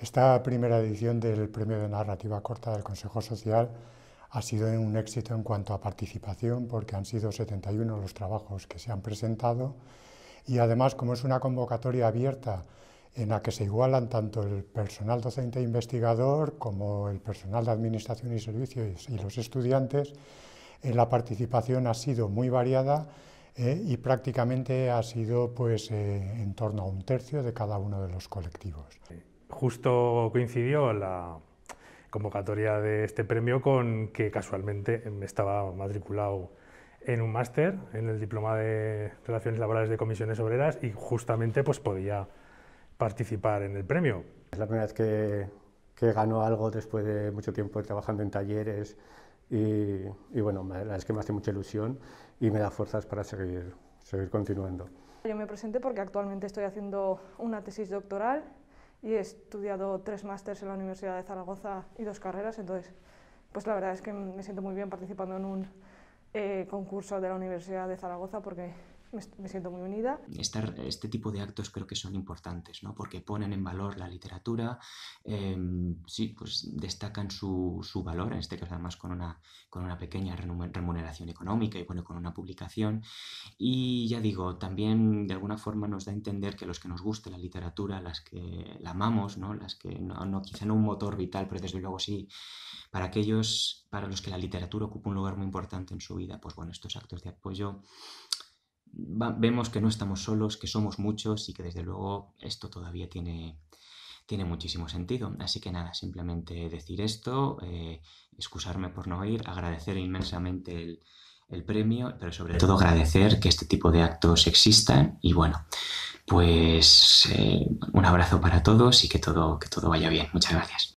Esta primera edición del Premio de Narrativa Corta del Consejo Social ha sido un éxito en cuanto a participación, porque han sido 71 los trabajos que se han presentado y además, como es una convocatoria abierta en la que se igualan tanto el personal docente e investigador como el personal de administración y servicios y los estudiantes, eh, la participación ha sido muy variada eh, y prácticamente ha sido pues, eh, en torno a un tercio de cada uno de los colectivos justo coincidió la convocatoria de este premio con que casualmente me estaba matriculado en un máster en el diploma de Relaciones Laborales de Comisiones Obreras y justamente pues podía participar en el premio. Es la primera vez que, que ganó algo después de mucho tiempo trabajando en talleres y, y bueno, la verdad es que me hace mucha ilusión y me da fuerzas para seguir, seguir continuando. Yo me presenté porque actualmente estoy haciendo una tesis doctoral y he estudiado tres másters en la Universidad de Zaragoza y dos carreras, entonces pues la verdad es que me siento muy bien participando en un eh, concurso de la Universidad de Zaragoza porque me, siento muy unida. Estar, este tipo de actos creo que son importantes, ¿no? Porque ponen en valor la literatura, em, sí, pues destacan su, su, valor, en este caso además con una, con una pequeña remuneración económica y bueno, con una publicación. Y ya digo, también de alguna forma nos da a entender que los que nos gusta la literatura, las que la amamos, ¿no? Las que no, quizá no un motor vital, pero desde luego sí, para aquellos para los que la literatura ocupa un lugar muy importante en su vida, pues bueno, estos actos de apoyo vemos que no estamos solos, que somos muchos y que desde luego esto todavía tiene, tiene muchísimo sentido. Así que nada, simplemente decir esto, eh, excusarme por no ir, agradecer inmensamente el, premio, pero sobre todo agradecer que este tipo de actos existan y bueno, pues eh, un abrazo para todos y que todo, que todo vaya bien. Muchas gracias.